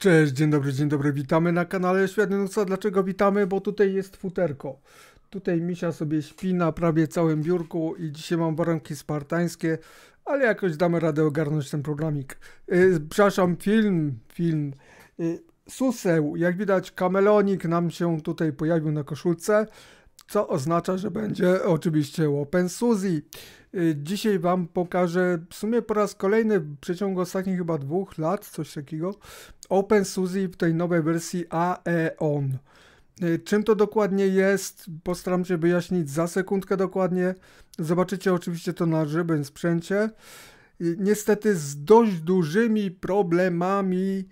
Cześć, dzień dobry, dzień dobry, witamy na kanale Świetny Nocna. Dlaczego witamy? Bo tutaj jest futerko. Tutaj misia sobie śpi na prawie całym biurku i dzisiaj mam warunki spartańskie, ale jakoś damy radę ogarnąć ten programik. Yy, przepraszam, film, film. Yy, suseł, jak widać kamelonik nam się tutaj pojawił na koszulce co oznacza, że będzie oczywiście Open Suzy. Y, dzisiaj Wam pokażę w sumie po raz kolejny w przeciągu ostatnich chyba dwóch lat, coś takiego, Open Suzy w tej nowej wersji AEON. Y, czym to dokładnie jest, postaram się wyjaśnić za sekundkę dokładnie. Zobaczycie oczywiście to na żywym sprzęcie. Y, niestety z dość dużymi problemami.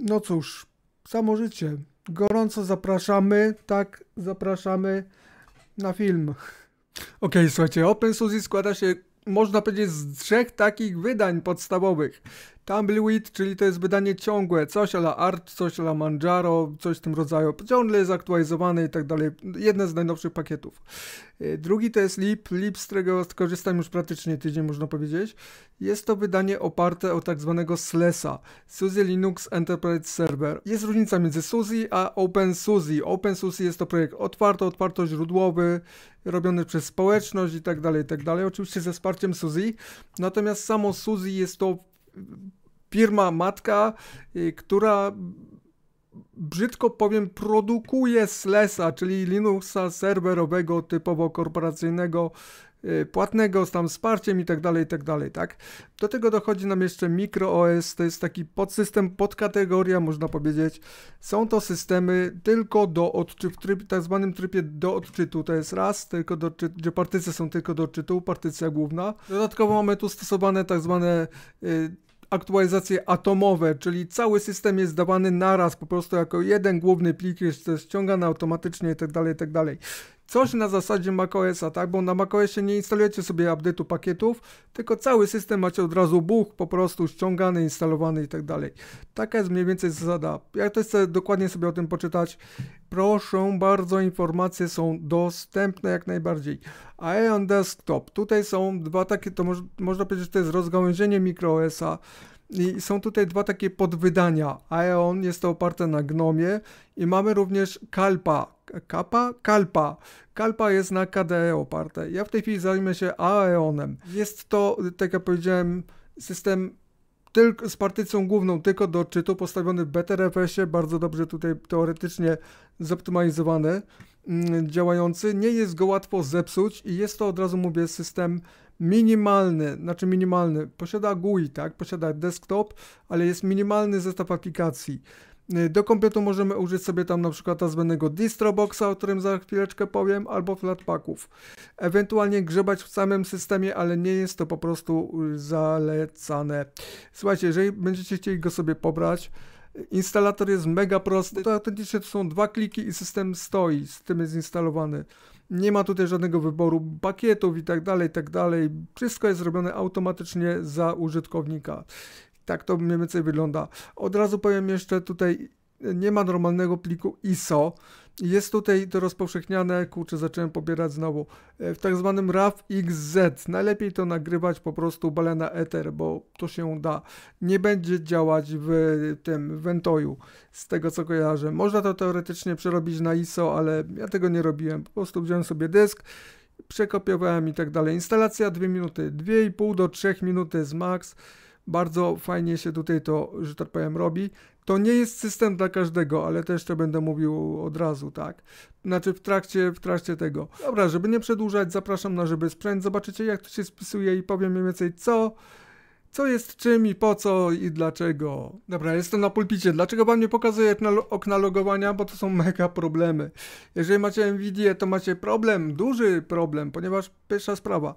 No cóż, samo życie gorąco zapraszamy, tak, zapraszamy na film. Okej, słuchajcie, OpenSUSE składa się, można powiedzieć, z trzech takich wydań podstawowych. Tumbleweed, czyli to jest wydanie ciągłe, coś la Art, coś la Manjaro, coś w tym rodzaju, ciągle jest aktualizowany i tak dalej, jedne z najnowszych pakietów. E, drugi to jest Lip, Lip, z którego skorzystam już praktycznie tydzień, można powiedzieć. Jest to wydanie oparte o tak zwanego SLESa, SUSE Linux Enterprise Server. Jest różnica między SUSE a OpenSUSE. OpenSUSE jest to projekt otwarty, otwarto źródłowy, robiony przez społeczność i tak dalej, i tak dalej, oczywiście ze wsparciem SUSE. Natomiast samo SUSE jest to firma matka, y, która brzydko powiem, produkuje Slesa, czyli Linuxa serwerowego typowo korporacyjnego, y, płatnego z tam wsparciem i tak dalej, i tak dalej, tak? Do tego dochodzi nam jeszcze MicroOS, to jest taki podsystem, podkategoria, można powiedzieć. Są to systemy tylko do odczytu, w tryb, tak zwanym trybie do odczytu, to jest raz, tylko do odczytu, gdzie partycje są tylko do odczytu, partycja główna. Dodatkowo mamy tu stosowane tak zwane y, aktualizacje atomowe, czyli cały system jest dawany naraz po prostu jako jeden główny plik, jest ściągany automatycznie itd., tak itd. Tak Coś na zasadzie macOSa, tak? Bo na macOSie nie instalujecie sobie update'u pakietów, tylko cały system macie od razu buch, po prostu ściągany, instalowany i tak dalej. Taka jest mniej więcej zasada. Jak też chcę dokładnie sobie o tym poczytać, proszę bardzo, informacje są dostępne jak najbardziej. Aeon Desktop, tutaj są dwa takie, to moż, można powiedzieć, że to jest rozgałęzienie microOSa. I są tutaj dwa takie podwydania. Aeon jest to oparte na Gnomie i mamy również Kalpa. Kappa? Kalpa. Kalpa jest na KDE oparte. Ja w tej chwili zajmę się Aeonem. Jest to, tak jak powiedziałem, system tylko z partycją główną, tylko do czytu, postawiony w BTRFS-ie, bardzo dobrze tutaj teoretycznie zoptymalizowany, mm, działający. Nie jest go łatwo zepsuć i jest to, od razu mówię, system minimalny, znaczy minimalny. Posiada GUI, tak? Posiada desktop, ale jest minimalny zestaw aplikacji. Y, do kompletu możemy użyć sobie tam na przykład tzw. distroboxa, o którym za chwileczkę powiem, albo flatpacków. Ewentualnie grzebać w samym systemie, ale nie jest to po prostu y, zalecane. Słuchajcie, jeżeli będziecie chcieli go sobie pobrać, instalator jest mega prosty. To autentycznie to są dwa kliki i system stoi, system jest instalowany. Nie ma tutaj żadnego wyboru pakietów i tak dalej, tak dalej. Wszystko jest zrobione automatycznie za użytkownika tak to mniej więcej wygląda. Od razu powiem jeszcze tutaj, nie ma normalnego pliku ISO. Jest tutaj to rozpowszechniane, kurczę, zacząłem pobierać znowu, e, w tak zwanym RAW XZ. Najlepiej to nagrywać po prostu balena Ether, bo to się da. Nie będzie działać w tym Ventoju, z tego co kojarzę. Można to teoretycznie przerobić na ISO, ale ja tego nie robiłem. Po prostu wziąłem sobie dysk, przekopiowałem i tak dalej. Instalacja 2 minuty, 2,5 do 3 minuty z max. Bardzo fajnie się tutaj to, że tak powiem, robi. To nie jest system dla każdego, ale też to będę mówił od razu, tak? Znaczy w trakcie, w trakcie tego. Dobra, żeby nie przedłużać, zapraszam na Żeby Sprzęt. Zobaczycie, jak to się spisuje i powiem mniej więcej, co co jest czym i po co i dlaczego. Dobra, jestem na pulpicie. Dlaczego pan nie pokazuje okna logowania? Bo to są mega problemy. Jeżeli macie Nvidia, to macie problem, duży problem, ponieważ pierwsza sprawa.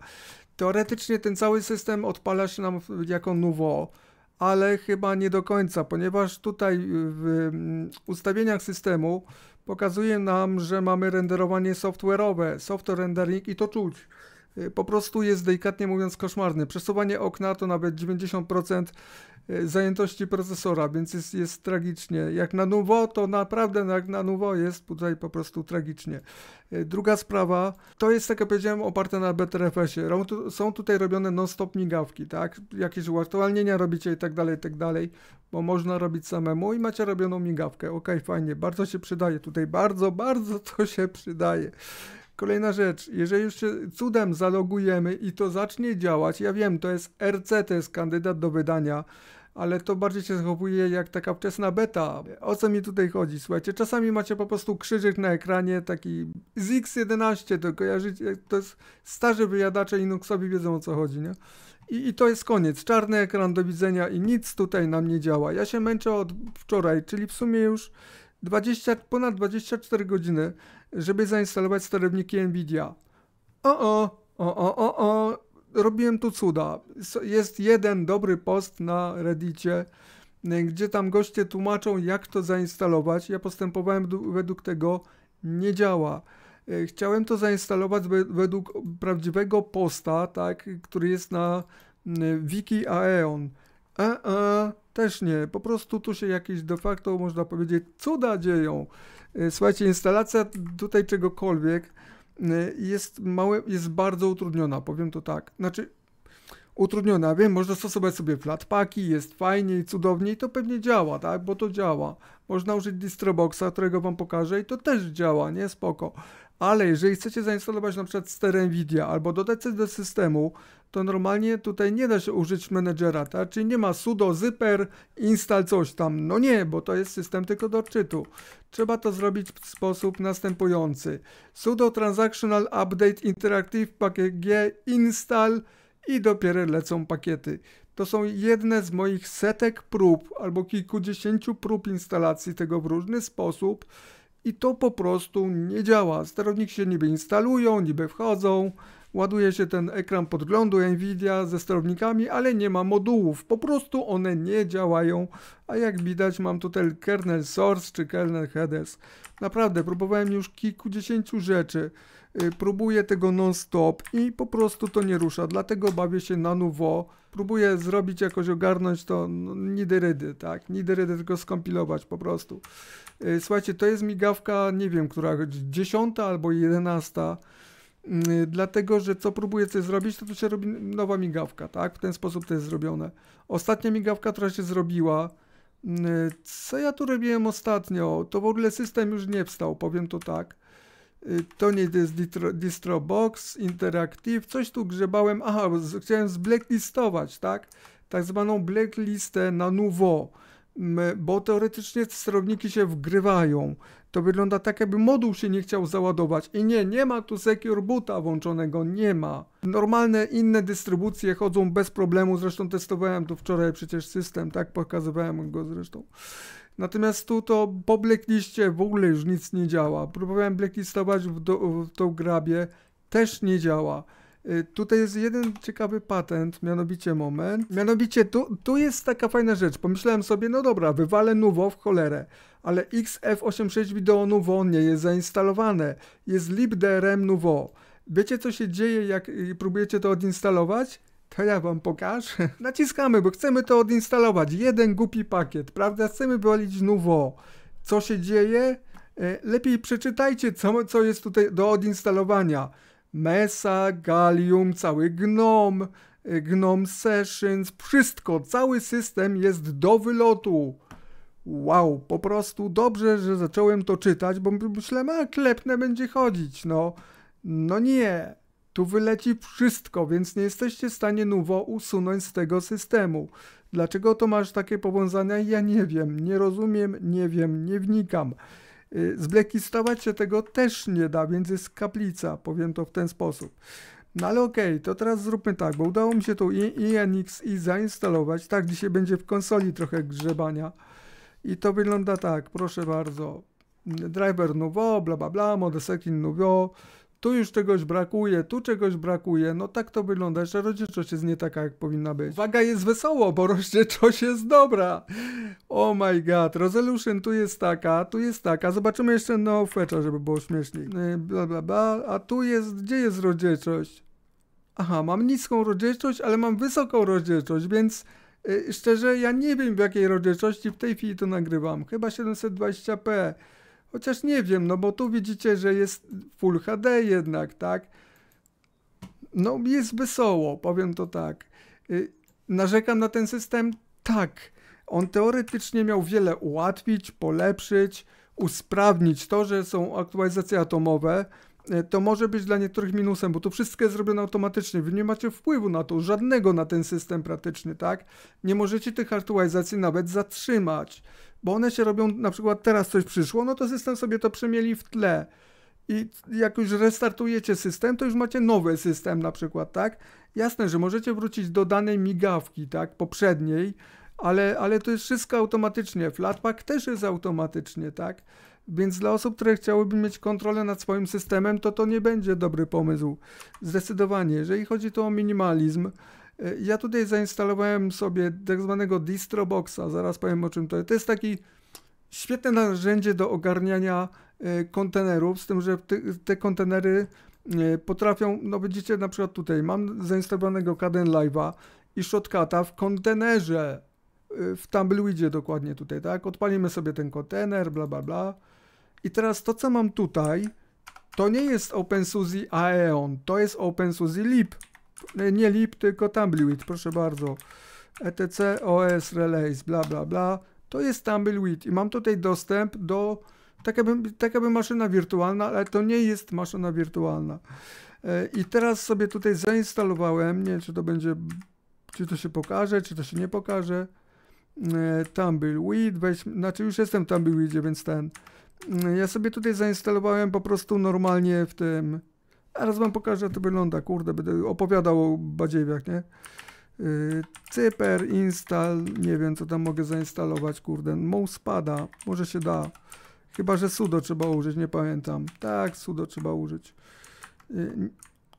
Teoretycznie ten cały system odpala się nam jako nowo, ale chyba nie do końca, ponieważ tutaj w mm, ustawieniach systemu pokazuje nam, że mamy renderowanie software'owe, software rendering i to czuć. Y, po prostu jest delikatnie mówiąc koszmarny. Przesuwanie okna to nawet 90% y, zajętości procesora, więc jest, jest tragicznie. Jak na nowo, to naprawdę jak na nowo jest tutaj po prostu tragicznie. Y, druga sprawa, to jest, tak jak powiedziałem, oparte na BTRFS-ie. Są tutaj robione non-stop migawki, tak? Jakieś uaktualnienia robicie i tak dalej, i tak dalej, bo można robić samemu i macie robioną migawkę. Ok, fajnie, bardzo się przydaje tutaj, bardzo, bardzo to się przydaje. Kolejna rzecz, jeżeli już się cudem zalogujemy i to zacznie działać, ja wiem, to jest RC, to jest kandydat do wydania, ale to bardziej się zachowuje jak taka wczesna beta. O co mi tutaj chodzi? Słuchajcie, czasami macie po prostu krzyżyk na ekranie, taki z X11, to kojarzycie, to jest starzy wyjadacze Linuxowi wiedzą o co chodzi, nie? I, I, to jest koniec, czarny ekran, do widzenia i nic tutaj nam nie działa. Ja się męczę od wczoraj, czyli w sumie już 20, ponad 24 godziny, żeby zainstalować sterowniki NVIDIA. O, o, o, o, o, o, robiłem tu cuda. Jest jeden dobry post na Reddicie, gdzie tam goście tłumaczą, jak to zainstalować. Ja postępowałem według tego, nie działa. E, chciałem to zainstalować według prawdziwego posta, tak, który jest na wiki AEON. A, e, a, e, też nie. Po prostu tu się jakieś de facto, można powiedzieć, cuda dzieją. E, słuchajcie, instalacja tutaj czegokolwiek jest, małe, jest bardzo utrudniona, powiem to tak. Znaczy, utrudniona, wiem, można stosować sobie flatpaki, jest fajnie i cudownie i to pewnie działa, tak, bo to działa. Można użyć distroboxa, którego wam pokażę i to też działa, nie, spoko ale jeżeli chcecie zainstalować na przykład NVIDIA albo dodać coś do systemu, to normalnie tutaj nie da się użyć menedżera, tak? czyli nie ma sudo zyper, install coś tam. No nie, bo to jest system tylko do odczytu. Trzeba to zrobić w sposób następujący. sudo transactional update interactive pakiet g install i dopiero lecą pakiety. To są jedne z moich setek prób albo kilkudziesięciu prób instalacji tego w różny sposób i to po prostu nie działa. Sterowniki się niby instalują, niby wchodzą, ładuje się ten ekran podglądu Nvidia ze sterownikami, ale nie ma modułów, po prostu one nie działają, a jak widać mam tutaj kernel source czy kernel headers. Naprawdę, próbowałem już kilkudziesięciu rzeczy, Y, próbuję tego non-stop i po prostu to nie rusza, dlatego bawię się na nowo, próbuję zrobić jakoś, ogarnąć to, no, nidyrydy, tak, nidyrydy tylko skompilować po prostu. Y, słuchajcie, to jest migawka, nie wiem, która, dziesiąta albo jedenasta, mm, y, dlatego, że co próbuję coś zrobić, to tu się robi nowa migawka, tak, w ten sposób to jest zrobione. Ostatnia migawka, która się zrobiła, mm, co ja tu robiłem ostatnio, to w ogóle system już nie wstał, powiem to tak. Y, to nie jest distro, DistroBox, Interactive, coś tu grzebałem, aha, chciałem zblacklistować, tak? Tak zwaną blacklistę na nowo, bo teoretycznie sterowniki się wgrywają. To wygląda tak, jakby moduł się nie chciał załadować. I nie, nie ma tu Secure Boota włączonego, nie ma. Normalne inne dystrybucje chodzą bez problemu, zresztą testowałem tu wczoraj przecież system, tak? Pokazywałem go zresztą. Natomiast tu to po blackliście w ogóle już nic nie działa. Próbowałem blacklistować w, do, w tą grabie, też nie działa. Y, tutaj jest jeden ciekawy patent, mianowicie moment. Mianowicie tu, tu jest taka fajna rzecz. Pomyślałem sobie, no dobra, wywalę nuwo w cholerę, ale XF86 wideo nuwo nie jest zainstalowane. Jest libdrm nuwo. Wiecie co się dzieje jak y, próbujecie to odinstalować? To ja wam pokażę. Naciskamy, bo chcemy to odinstalować. Jeden głupi pakiet, prawda? Chcemy wolić nowo. Co się dzieje? E, lepiej przeczytajcie, co, co jest tutaj do odinstalowania. Mesa, Gallium, cały Gnom, e, Gnom Sessions, wszystko, cały system jest do wylotu. Wow, po prostu dobrze, że zacząłem to czytać, bo myślałem, a klepne będzie chodzić, no. No nie, tu wyleci wszystko, więc nie jesteście w stanie nowo usunąć z tego systemu. Dlaczego to masz takie powiązania? Ja nie wiem, nie rozumiem, nie wiem, nie wnikam. Y, Zblekistować się tego też nie da, więc jest kaplica, powiem to w ten sposób. No ale okej, okay, to teraz zróbmy tak, bo udało mi się tu i zainstalować. Tak, dzisiaj będzie w konsoli trochę grzebania. I to wygląda tak, proszę bardzo. Driver nowo, bla bla bla, mode tu już czegoś brakuje, tu czegoś brakuje, no tak to wygląda, że rodziczość jest nie taka, jak powinna być. Uwaga, jest wesoło, bo rozdzielczość jest dobra. Oh my god, resolution tu jest taka, tu jest taka, zobaczymy jeszcze no fecha, żeby było śmieszniej. Y, bla, bla, bla, a tu jest, gdzie jest rodziczość? Aha, mam niską rodziczość, ale mam wysoką rodziczość, więc... Y, szczerze, ja nie wiem w jakiej rodziczości w tej chwili to nagrywam. Chyba 720p. Chociaż nie wiem, no bo tu widzicie, że jest Full HD jednak, tak? No jest wesoło, powiem to tak. Y, narzekam na ten system? Tak. On teoretycznie miał wiele ułatwić, polepszyć, usprawnić to, że są aktualizacje atomowe, y, to może być dla niektórych minusem, bo to wszystko jest zrobione automatycznie. Wy nie macie wpływu na to, żadnego na ten system praktyczny, tak? Nie możecie tych aktualizacji nawet zatrzymać bo one się robią, na przykład teraz coś przyszło, no to system sobie to przemieli w tle. I jak już restartujecie system, to już macie nowy system na przykład, tak? Jasne, że możecie wrócić do danej migawki, tak, poprzedniej, ale, ale to jest wszystko automatycznie. Flatpak też jest automatycznie, tak? Więc dla osób, które chciałyby mieć kontrolę nad swoim systemem, to to nie będzie dobry pomysł. Zdecydowanie. Jeżeli chodzi tu o minimalizm, E, ja tutaj zainstalowałem sobie tak zwanego DistroBoxa, zaraz powiem o czym to jest. To jest taki świetne narzędzie do ogarniania e, kontenerów, z tym, że te kontenery e, potrafią, no widzicie na przykład tutaj, mam zainstalowanego Caden Live'a i Shotcata w kontenerze, w Tumbleweedzie dokładnie tutaj, tak? Odpalimy sobie ten kontener, bla bla bla. I teraz to, co mam tutaj, to nie jest OpenSUSE AEON, to jest OpenSUSE LIB. E, nie lip, tylko tumbleweed, proszę bardzo. ETC, OS, Relays, bla, bla, bla. To jest tumbleweed i mam tutaj dostęp do, tak jakby, tak jakby maszyna wirtualna, ale to nie jest maszyna wirtualna. E, I teraz sobie tutaj zainstalowałem, nie wiem, czy to będzie, czy to się pokaże, czy to się nie pokaże. E, tumbleweed, weź, znaczy już jestem w Tumbleweedzie, więc ten. Ja sobie tutaj zainstalowałem po prostu normalnie w tym, Zaraz wam pokażę, jak to wygląda, kurde, będę opowiadał o badziewiach, nie? Y, cyper, install, nie wiem, co tam mogę zainstalować, kurde, mousepada, może się da. Chyba, że sudo trzeba użyć, nie pamiętam. Tak, sudo trzeba użyć. Y,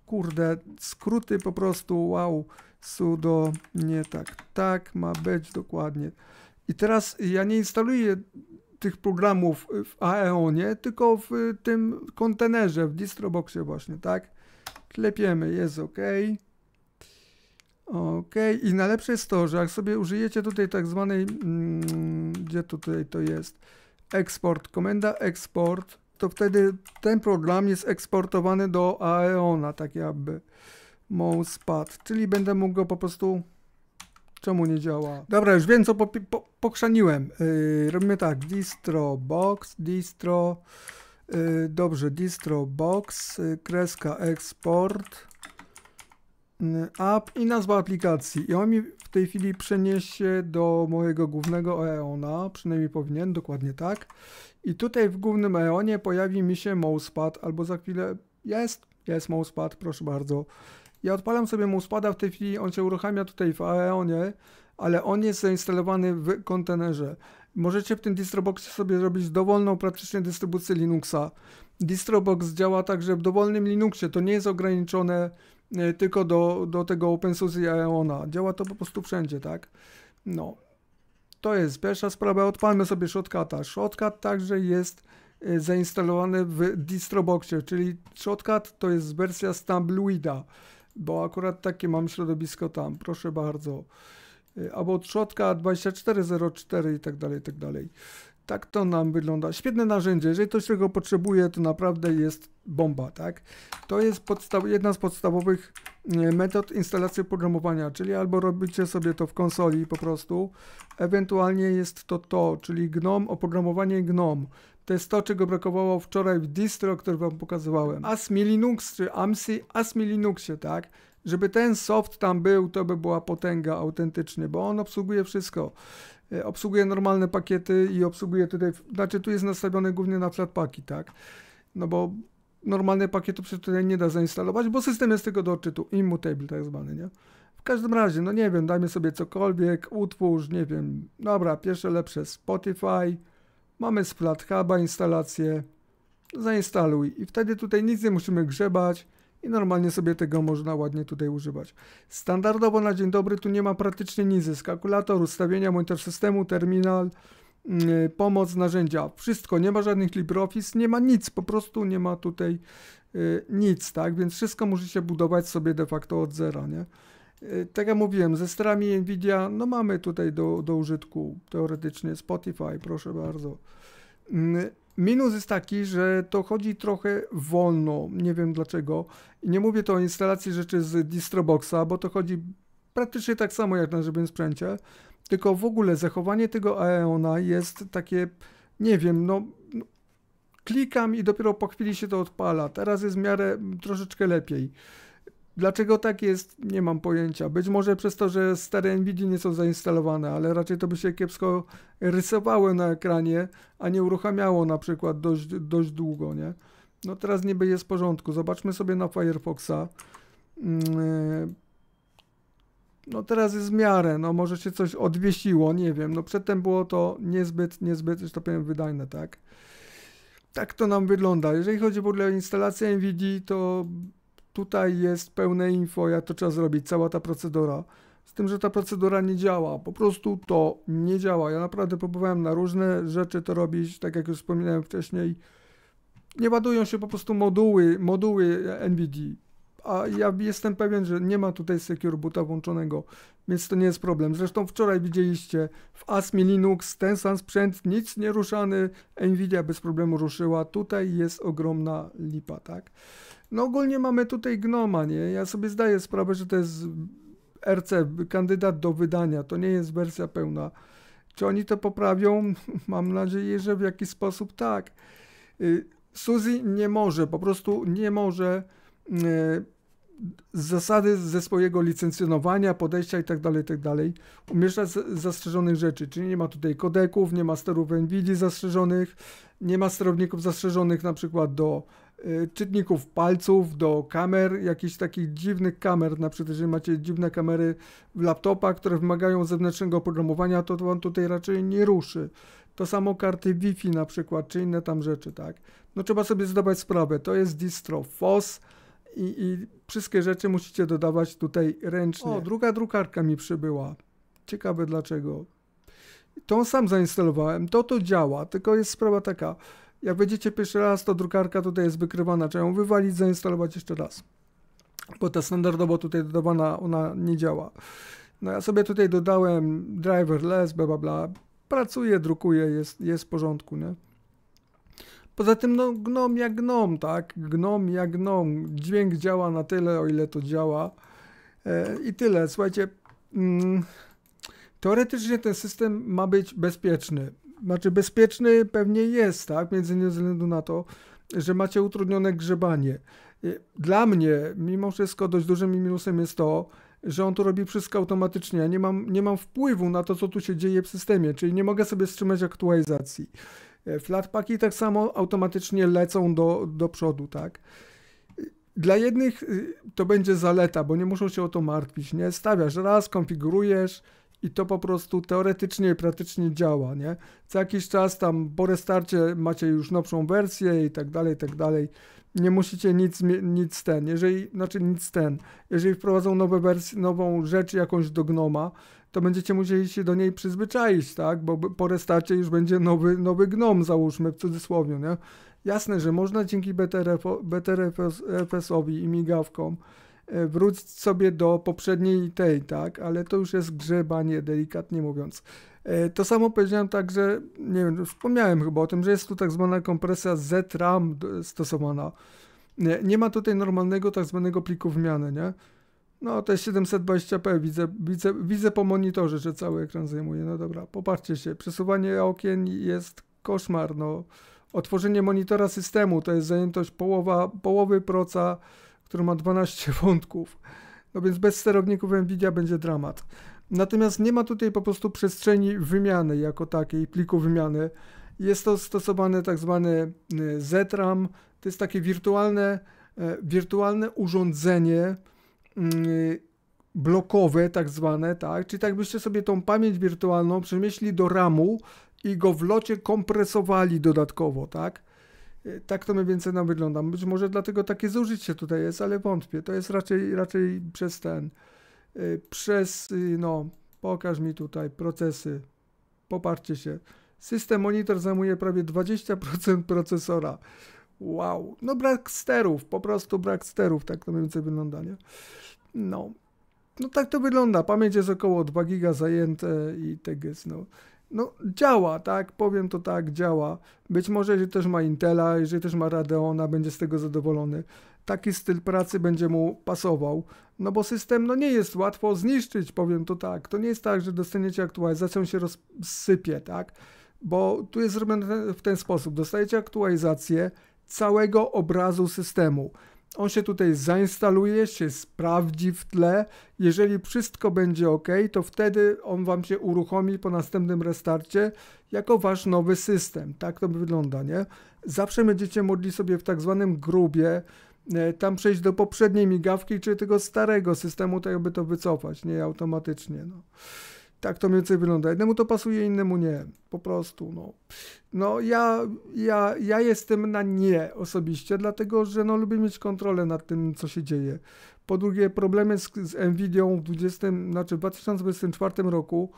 kurde, skróty po prostu, wow, sudo, nie tak, tak ma być dokładnie. I teraz ja nie instaluję tych programów w Aeonie, tylko w tym kontenerze, w distroboxie właśnie, tak? Klepiemy, jest OK. OK. I najlepsze jest to, że jak sobie użyjecie tutaj tak zwanej, mm, gdzie tutaj to jest, export komenda export to wtedy ten program jest eksportowany do Aeona, tak jakby mousepad, czyli będę mógł go po prostu Czemu nie działa? Dobra, już wiem co po, po, pokrzaniłem. Yy, robimy tak, distro box, distro, yy, dobrze, distro box, yy, kreska export, y, app i nazwa aplikacji. I on mi w tej chwili przeniesie do mojego głównego EONa, przynajmniej powinien, dokładnie tak. I tutaj w głównym EONie pojawi mi się mousepad, albo za chwilę jest, jest mousepad, proszę bardzo. Ja odpalam sobie mousepada w tej chwili, on się uruchamia tutaj w EONie ale on jest zainstalowany w kontenerze. Możecie w tym distroboxie sobie zrobić dowolną praktycznie dystrybucję Linuxa. Distrobox działa także w dowolnym Linuxie, to nie jest ograniczone e, tylko do, do tego OpenSUSE i EONa. Działa to po prostu wszędzie, tak? No. To jest pierwsza sprawa. Odpalmy sobie Shotcut'a. Shotcut także jest e, zainstalowany w distroboxie, czyli Shotcut to jest wersja Stabluida, bo akurat takie mam środowisko tam. Proszę bardzo. Y, albo trzotka 2404 i tak dalej, i tak dalej. Tak to nam wygląda. Świetne narzędzie. Jeżeli ktoś tego potrzebuje, to naprawdę jest bomba, tak? To jest jedna z podstawowych y, metod instalacji programowania, czyli albo robicie sobie to w konsoli po prostu, ewentualnie jest to to, czyli GNOME, oprogramowanie GNOME. To jest to, czego brakowało wczoraj w distro, który wam pokazywałem. ASMI Linux, czy AMSI, ASMI Linuxie, tak? Żeby ten soft tam był, to by była potęga autentycznie, bo on obsługuje wszystko. E, obsługuje normalne pakiety i obsługuje tutaj, znaczy tu jest nastawiony głównie na flatpaki, tak? No bo normalne pakiet przecież tutaj nie da zainstalować, bo system jest tylko do odczytu, immutable tak zwany, nie? W każdym razie, no nie wiem, dajmy sobie cokolwiek, utwórz, nie wiem, dobra, pierwsze lepsze Spotify, mamy z Huba instalację, zainstaluj i wtedy tutaj nic nie musimy grzebać, i normalnie sobie tego można ładnie tutaj używać. Standardowo na dzień dobry tu nie ma praktycznie nic. Jest kalkulator, ustawienia, monitor systemu, terminal, yy, pomoc, narzędzia. Wszystko, nie ma żadnych LibreOffice, nie ma nic, po prostu nie ma tutaj yy, nic, tak? Więc wszystko możecie budować sobie de facto od zera, nie? Y, tak jak mówiłem, ze strami Nvidia, no mamy tutaj do, do użytku teoretycznie Spotify, proszę bardzo. Mm, Minus jest taki, że to chodzi trochę wolno, nie wiem dlaczego. I nie mówię to o instalacji rzeczy z Distroboxa, bo to chodzi praktycznie tak samo jak na żywym sprzęcie, tylko w ogóle zachowanie tego Aeona jest takie, nie wiem, no, no klikam i dopiero po chwili się to odpala. Teraz jest w miarę troszeczkę lepiej. Dlaczego tak jest, nie mam pojęcia. Być może przez to, że stare NVIDIA y nie są zainstalowane, ale raczej to by się kiepsko rysowały na ekranie, a nie uruchamiało na przykład dość, dość długo, nie? No teraz niby jest w porządku. Zobaczmy sobie na Firefoxa. Mm, e, no teraz jest w miarę, no może się coś odwiesiło, nie wiem. No przedtem było to niezbyt, niezbyt, że to tak powiem, wydajne, tak? Tak to nam wygląda. Jeżeli chodzi w ogóle o instalację NVIDII, y, to Tutaj jest pełne info, jak to trzeba zrobić, cała ta procedura. Z tym, że ta procedura nie działa, po prostu to nie działa. Ja naprawdę próbowałem na różne rzeczy to robić, tak jak już wspominałem wcześniej. Nie ładują się po prostu moduły, moduły NVD. A ja jestem pewien, że nie ma tutaj Secure Boota włączonego, więc to nie jest problem. Zresztą wczoraj widzieliście w ASMI Linux ten sam sprzęt, nic nie ruszany, Nvidia bez problemu ruszyła. Tutaj jest ogromna lipa, tak? No ogólnie mamy tutaj Gnoma, nie? Ja sobie zdaję sprawę, że to jest RC, kandydat do wydania, to nie jest wersja pełna. Czy oni to poprawią? Mam nadzieję, że w jakiś sposób tak. Y, Suzy nie może, po prostu nie może y, z zasady ze swojego licencjonowania, podejścia itd., tak itd. Tak umieszczać zastrzeżonych rzeczy, czyli nie ma tutaj kodeków, nie ma sterów NVIDIA zastrzeżonych, nie ma sterowników zastrzeżonych na przykład do Y, czytników palców, do kamer, jakichś takich dziwnych kamer, na przykład jeżeli macie dziwne kamery w laptopach, które wymagają zewnętrznego oprogramowania, to wam tutaj raczej nie ruszy. To samo karty Wi-Fi na przykład, czy inne tam rzeczy, tak. No trzeba sobie zdawać sprawę, to jest distro fos i, i wszystkie rzeczy musicie dodawać tutaj ręcznie. O, druga drukarka mi przybyła. Ciekawe dlaczego. Tą sam zainstalowałem, to to działa, tylko jest sprawa taka, jak będziecie pierwszy raz, to drukarka tutaj jest wykrywana. Trzeba ją wywalić, zainstalować jeszcze raz. Bo ta standardowo tutaj dodawana, ona nie działa. No ja sobie tutaj dodałem driverless, bla bla bla. Pracuje, drukuje, jest, jest w porządku, nie? Poza tym, no, gnom jak gnom, tak? Gnom jak gnom. Dźwięk działa na tyle, o ile to działa. E, I tyle. Słuchajcie, mm, teoretycznie ten system ma być bezpieczny. Znaczy bezpieczny pewnie jest, tak? Między innymi ze względu na to, że macie utrudnione grzebanie. Y, dla mnie, mimo wszystko, dość dużym minusem jest to, że on to robi wszystko automatycznie. Ja nie mam, nie mam wpływu na to, co tu się dzieje w systemie, czyli nie mogę sobie wstrzymać aktualizacji. Y, flatpaki tak samo automatycznie lecą do, do przodu, tak? Y, dla jednych to będzie zaleta, bo nie muszą się o to martwić, nie? Stawiasz raz, konfigurujesz, i to po prostu teoretycznie i praktycznie działa, nie? Co jakiś czas tam po restarcie macie już nowszą wersję i tak dalej, i tak dalej. Nie musicie nic, nic ten, jeżeli, znaczy nic ten, jeżeli wprowadzą nowe wersje, nową rzecz jakąś do Gnoma, to będziecie musieli się do niej przyzwyczaić, tak? Bo po restarcie już będzie nowy, nowy Gnom, załóżmy w cudzysłowie, nie? Jasne, że można dzięki BTRF-owi i migawkom E, wróć sobie do poprzedniej tej, tak, ale to już jest grzebanie, delikatnie mówiąc. E, to samo powiedziałem także, nie wiem, wspomniałem chyba o tym, że jest tu tak zwana kompresja ZRAM stosowana. Nie, nie ma tutaj normalnego tak zwanego pliku wymiany, nie? No, to jest 720p widzę, widzę, widzę po monitorze, że cały ekran zajmuje. No dobra, popatrzcie się, przesuwanie okien jest koszmar, Otworzenie monitora systemu to jest zajętość połowa, połowy proca który ma 12 wątków. No więc bez sterowników NVIDIA będzie dramat. Natomiast nie ma tutaj po prostu przestrzeni wymiany jako takiej, pliku wymiany. Jest to stosowane tak zwane y, ZRAM. To jest takie wirtualne, e, wirtualne urządzenie y, blokowe tak zwane, tak? Czyli tak byście sobie tą pamięć wirtualną przemieśli do RAMu i go w locie kompresowali dodatkowo, tak? Tak to mniej więcej nam wygląda. Być może dlatego takie zużycie tutaj jest, ale wątpię. To jest raczej, raczej przez ten, y, przez, y, no, pokaż mi tutaj procesy. Poparcie się. System monitor zajmuje prawie 20% procesora. Wow. No brak sterów, po prostu brak sterów, tak to mniej więcej wygląda, nie? No. No tak to wygląda. Pamięć jest około 2 giga zajęte i tak jest, no no, działa, tak, powiem to tak, działa. Być może, jeżeli też ma Intela, jeżeli też ma Radeona, będzie z tego zadowolony. Taki styl pracy będzie mu pasował, no bo system no, nie jest łatwo zniszczyć, powiem to tak. To nie jest tak, że dostaniecie aktualizację, on się rozsypie, tak, bo tu jest zrobione w ten sposób. Dostajecie aktualizację całego obrazu systemu. On się tutaj zainstaluje, się sprawdzi w tle. Jeżeli wszystko będzie ok, to wtedy on Wam się uruchomi po następnym restarcie jako Wasz nowy system. Tak to wygląda, nie? Zawsze będziecie mogli sobie w tak zwanym grubie e, tam przejść do poprzedniej migawki, czy tego starego systemu, tak aby to wycofać, nie automatycznie. No tak to mniej więcej wygląda. Jednemu to pasuje, innemu nie. Po prostu, no. No ja, ja, ja jestem na nie osobiście, dlatego że no lubię mieć kontrolę nad tym, co się dzieje. Po drugie, problemy z, z Nvidią w 20, znaczy w 2024 roku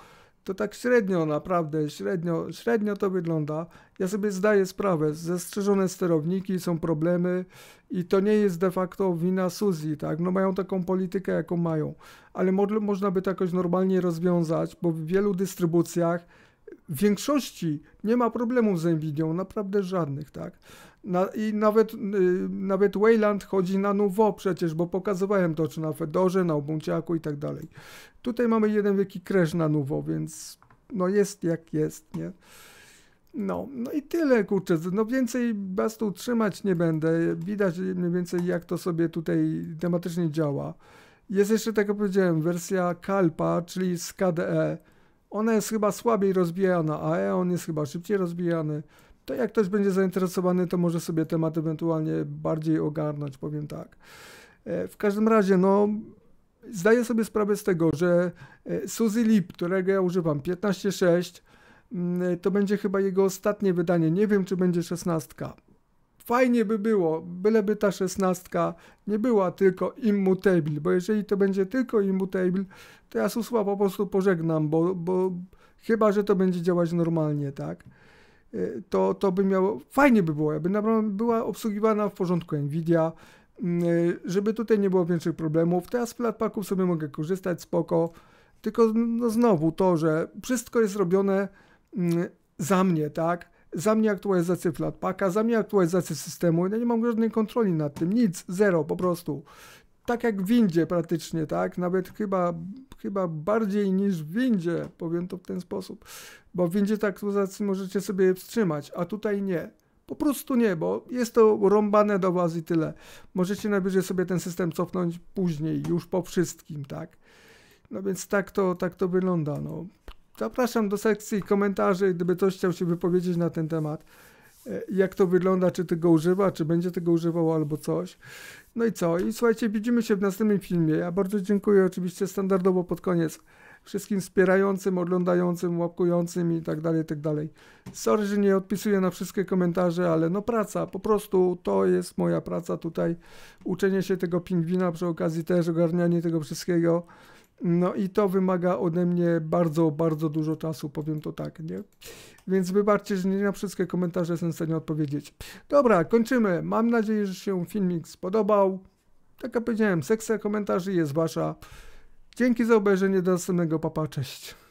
to tak średnio, naprawdę, średnio, średnio to wygląda. Ja sobie zdaję sprawę, zestrzeżone sterowniki, są problemy i to nie jest de facto wina Suzy, tak? No mają taką politykę, jaką mają, ale mo można by to jakoś normalnie rozwiązać, bo w wielu dystrybucjach w większości nie ma problemów z Nvidią, naprawdę żadnych, tak? Na, I nawet, y, nawet Wayland chodzi na nowo przecież, bo pokazywałem to czy na Fedorze, na Ubunciaku i tak dalej. Tutaj mamy jeden wielki crash na nowo, więc no jest jak jest, nie? No, no i tyle, kurczę. No więcej bastu trzymać nie będę. Widać mniej więcej, jak to sobie tutaj tematycznie działa. Jest jeszcze, tak jak powiedziałem, wersja Kalpa, czyli z KDE. Ona jest chyba słabiej rozbijana, a E on jest chyba szybciej rozbijany to jak ktoś będzie zainteresowany, to może sobie temat ewentualnie bardziej ogarnąć, powiem tak. E, w każdym razie, no, zdaję sobie sprawę z tego, że e, Suzy Lip, którego ja używam, 15.6, mm, e, to będzie chyba jego ostatnie wydanie. Nie wiem, czy będzie 16. Fajnie by było, byleby ta 16 nie była tylko immutable, bo jeżeli to będzie tylko immutable, to ja Susła po prostu pożegnam, bo, bo chyba, że to będzie działać normalnie, tak? Y, to, to by miało, fajnie by było, jakby naprawdę była obsługiwana w porządku Nvidia, mm, y, żeby tutaj nie było większych problemów. Teraz z flatpaków sobie mogę korzystać, spoko, tylko no znowu to, że wszystko jest robione mm, za mnie, tak? Za mnie aktualizacja flatpaka, za mnie aktualizacja systemu, ja nie mam żadnej kontroli nad tym, nic, zero po prostu. Tak jak w windzie praktycznie, tak? Nawet chyba chyba bardziej niż w windzie, powiem to w ten sposób, bo w windzie te tak możecie sobie wstrzymać, a tutaj nie. Po prostu nie, bo jest to rąbane do was i tyle. Możecie najwyżej sobie ten system cofnąć później, już po wszystkim, tak? No więc tak to, tak to wygląda, no. Zapraszam do sekcji komentarzy, gdyby ktoś chciał się wypowiedzieć na ten temat e, jak to wygląda, czy ty go używa, czy będzie tego używał albo coś. No i co? I słuchajcie, widzimy się w następnym filmie. Ja bardzo dziękuję oczywiście standardowo pod koniec wszystkim wspierającym, oglądającym, łapkującym i tak dalej, tak dalej. Sorry, że nie odpisuję na wszystkie komentarze, ale no praca, po prostu to jest moja praca tutaj. Uczenie się tego pingwina, przy okazji też ogarnianie tego wszystkiego. No i to wymaga ode mnie bardzo, bardzo dużo czasu, powiem to tak, nie? Więc wybaczcie, że nie na wszystkie komentarze jestem w stanie odpowiedzieć. Dobra, kończymy. Mam nadzieję, że się filmik spodobał. Tak jak powiedziałem, sekcja komentarzy jest wasza. Dzięki za obejrzenie, do następnego, papa, cześć.